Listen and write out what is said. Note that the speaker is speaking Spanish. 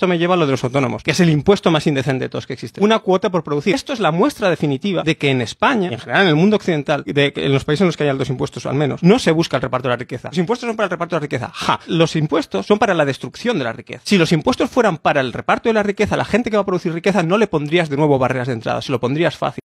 Esto me lleva a lo de los autónomos, que es el impuesto más indecente de todos que existe. Una cuota por producir. Esto es la muestra definitiva de que en España, en general en el mundo occidental, de que en los países en los que hay altos impuestos al menos, no se busca el reparto de la riqueza. Los impuestos son para el reparto de la riqueza. Ja, los impuestos son para la destrucción de la riqueza. Si los impuestos fueran para el reparto de la riqueza, la gente que va a producir riqueza no le pondrías de nuevo barreras de entrada, se lo pondrías fácil.